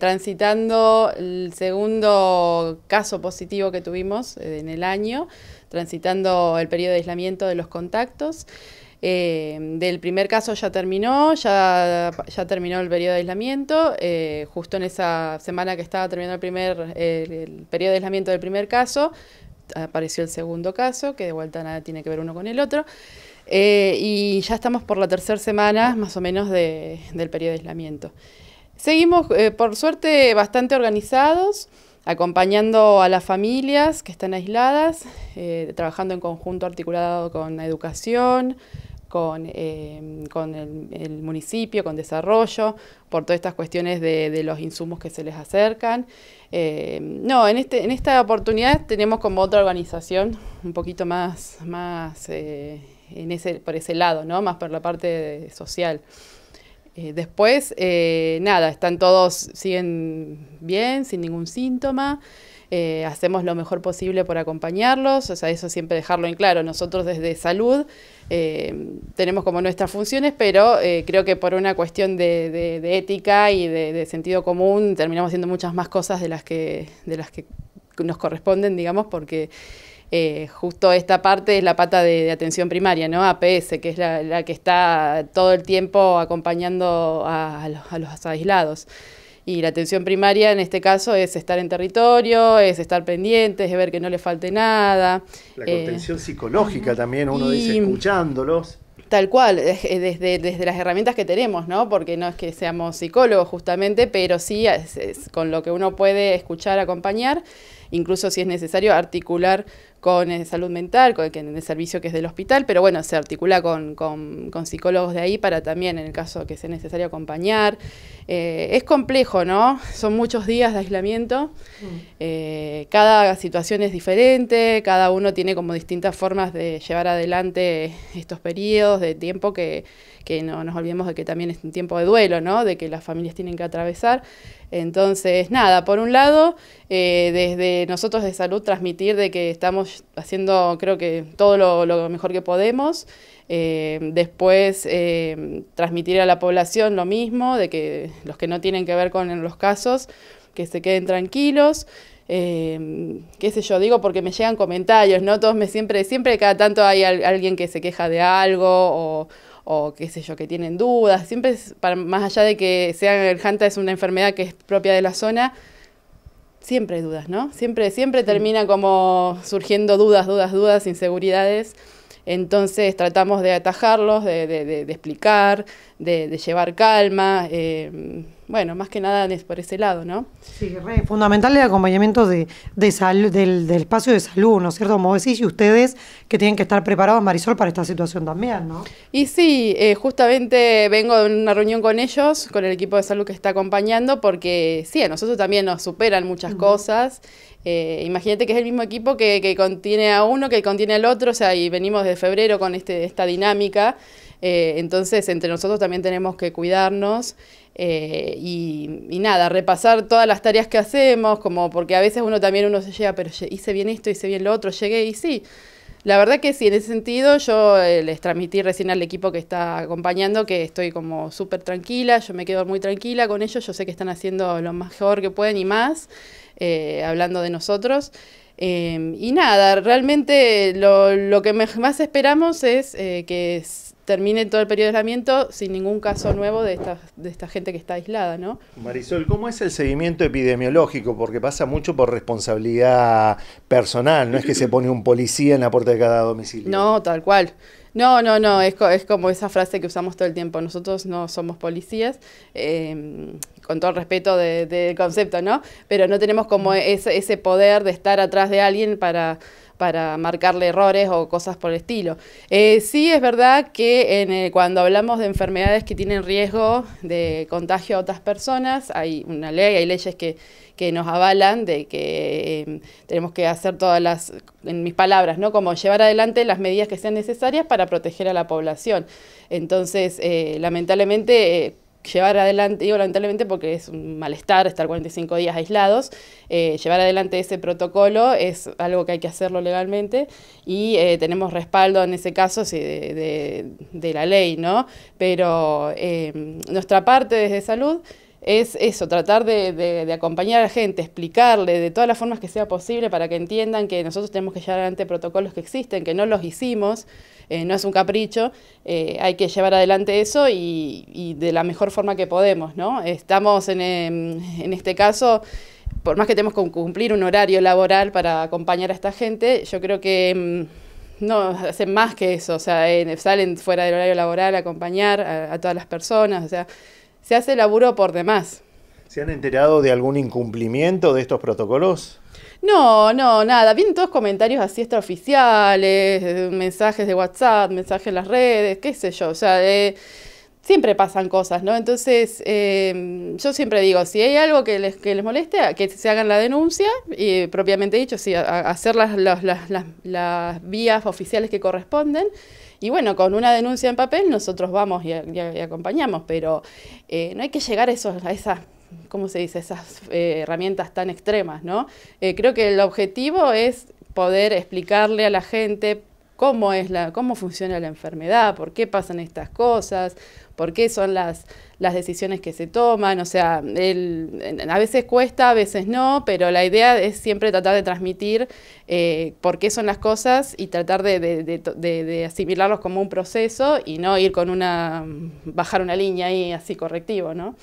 Transitando el segundo caso positivo que tuvimos eh, en el año, transitando el periodo de aislamiento de los contactos. Eh, del primer caso ya terminó, ya, terminó el periodo de aislamiento. Eh, justo en esa semana que estaba terminando el, primer, periodo de aislamiento del primer caso, apareció el segundo caso, que de vuelta nada tiene que ver uno con el otro. y ya estamos por la tercera semana más o menos del periodo de aislamiento. Seguimos, eh, por suerte, bastante organizados, acompañando a las familias que están aisladas, eh, trabajando en conjunto articulado con la educación, con, em, el, municipio, con desarrollo, por todas estas cuestiones de, los insumos que se les acercan. Em, no, en, este, en esta oportunidad tenemos como otra organización un poquito más, más eh, en ese, por ese lado, ¿no? más por la parte social. Eh, después, eh, nada, están todos, siguen bien, sin ningún síntoma. Eh, hacemos lo mejor posible por acompañarlos, o sea, eso siempre dejarlo en claro. Nosotros desde salud tenemos como nuestras funciones, pero creo que por una cuestión de, ética y de, de, sentido común terminamos haciendo muchas más cosas de las que, de las que nos corresponden, digamos, porque eh, justo esta parte es la pata de, atención primaria, ¿no? APS, que es la, que está todo el tiempo acompañando a, los, aislados. Y la atención primaria en este caso es estar en territorio, es estar pendientes, es ver que no le falte nada. La eh, contención psicológica también, uno dice, mm, escuchándolos. Tal cual, eh, desde, desde las herramientas que tenemos, ¿no? Porque no es que seamos psicólogos justamente, pero sí es, es, con lo que uno puede escuchar, acompañar, incluso si es necesario articular con eh, salud mental, con el, servicio que es del hospital, pero bueno, se articula con, psicólogos de ahí para también, en el caso que sea necesario, acompañar. Eh, es complejo, ¿no? Son muchos días de aislamiento, mm. eh, cada situación es diferente, cada uno tiene como distintas formas de llevar adelante estos periodos de tiempo que, que no nos olvidemos de que también es un tiempo de duelo, ¿no? De que las familias tienen que atravesar. Entonces, nada, por un lado, eh, desde nosotros de salud transmitir de que estamos haciendo, creo que, todo lo, mejor que podemos. Eh, después, eh, transmitir a la población lo mismo, de que los que no tienen que ver con los casos, que se queden tranquilos. qué sé yo, digo porque me llegan comentarios, ¿no? Todos me siempre, siempre cada tanto hay alguien que se queja de algo o, o qué sé yo, que tienen dudas. Siempre, para, más allá de que sea el Hanta es una enfermedad que es propia de la zona, siempre hay dudas, ¿no? Siempre, siempre termina como surgiendo dudas, dudas, dudas, inseguridades. Entonces tratamos de atajarlos, de, de, explicar, de, llevar calma. Eh, bueno, más que nada es por ese lado, ¿no? Sí, es fundamental el acompañamiento de, salud, del, espacio de salud, ¿no es cierto? Como decís, y ustedes que tienen que estar preparados, Marisol, para esta situación también, ¿no? Y sí, eh, justamente vengo de una reunión con ellos, con el equipo de salud que está acompañando, porque sí, a nosotros también nos superan muchas cosas. Eh, imagínate que es el mismo equipo que, que, contiene a uno, que contiene al otro, o sea, y venimos de febrero con este, esta dinámica. Eh, entonces, entre nosotros también tenemos que cuidarnos. Eh, y, nada, repasar todas las tareas que hacemos, como porque a veces uno también uno se llega, pero hice bien esto, hice bien lo otro, llegué y sí. La verdad que sí, en ese sentido yo eh, les transmití recién al equipo que está acompañando que estoy como súper tranquila, yo me quedo muy tranquila con ellos, yo sé que están haciendo lo mejor que pueden y más, hablando de nosotros. Em, y nada, realmente lo, lo que más esperamos es que termine todo el periodo de aislamiento sin ningún caso nuevo de esta, de esta gente que está aislada, ¿no? Marisol, ¿cómo es el seguimiento epidemiológico? Porque pasa mucho por responsabilidad personal, no es que se pone un policía en la puerta de cada domicilio. No, tal cual. No, no, no, es, es como esa frase que usamos todo el tiempo, nosotros no somos policías, em, con todo el respeto del concepto, ¿no? Pero no tenemos como ese, ese poder de estar atrás de alguien para para marcarle errores o cosas por el estilo. Eh, sí es verdad que eh, cuando hablamos de enfermedades que tienen riesgo de contagio a otras personas, hay una ley, hay leyes que, nos avalan de que em, tenemos que hacer todas las, en mis palabras, ¿no? Como llevar adelante las medidas que sean necesarias para proteger a la población. Entonces, eh, lamentablemente llevar adelante, digo lamentablemente porque es un malestar estar 45 días aislados, eh, llevar adelante ese protocolo es algo que hay que hacerlo legalmente y eh, tenemos respaldo en ese caso de, la ley, ¿no? Pero em, nuestra parte desde salud es eso, tratar de, acompañar a la gente, explicarle de todas las formas que sea posible para que entiendan que nosotros tenemos que llevar adelante protocolos que existen, que no los hicimos, eh, no es un capricho, eh, hay que llevar adelante eso y, de la mejor forma que podemos, ¿no? Estamos en, em, en este caso por más que tenemos que cumplir un horario laboral para acompañar a esta gente, yo creo que em, no hacen más que eso, o sea, salen fuera del horario laboral a acompañar a, a, todas las personas, o sea, se hace laburo por demás. ¿Se han enterado de algún incumplimiento de estos protocolos? No, no, nada. Vienen todos comentarios así extraoficiales, eh, mensajes de WhatsApp, mensajes en las redes, qué sé yo. O sea, eh, siempre pasan cosas, ¿no? Entonces, em, yo siempre digo, si hay algo que les, que les moleste, que se hagan la denuncia, y propiamente dicho, sí, hacer las, vías oficiales que corresponden. Y bueno, con una denuncia en papel nosotros vamos y, acompañamos, pero eh, no hay que llegar a, esos, a esas ¿cómo se dice?, esas eh, herramientas tan extremas, ¿no? Eh, creo que el objetivo es poder explicarle a la gente cómo es la, cómo funciona la enfermedad, por qué pasan estas cosas, por qué son las, las decisiones que se toman. O sea, a veces cuesta, a veces no, pero la idea es siempre tratar de transmitir eh, por qué son las cosas y tratar de, de, de, de, asimilarlos como un proceso y no ir con una, bajar una línea ahí así correctivo, ¿no?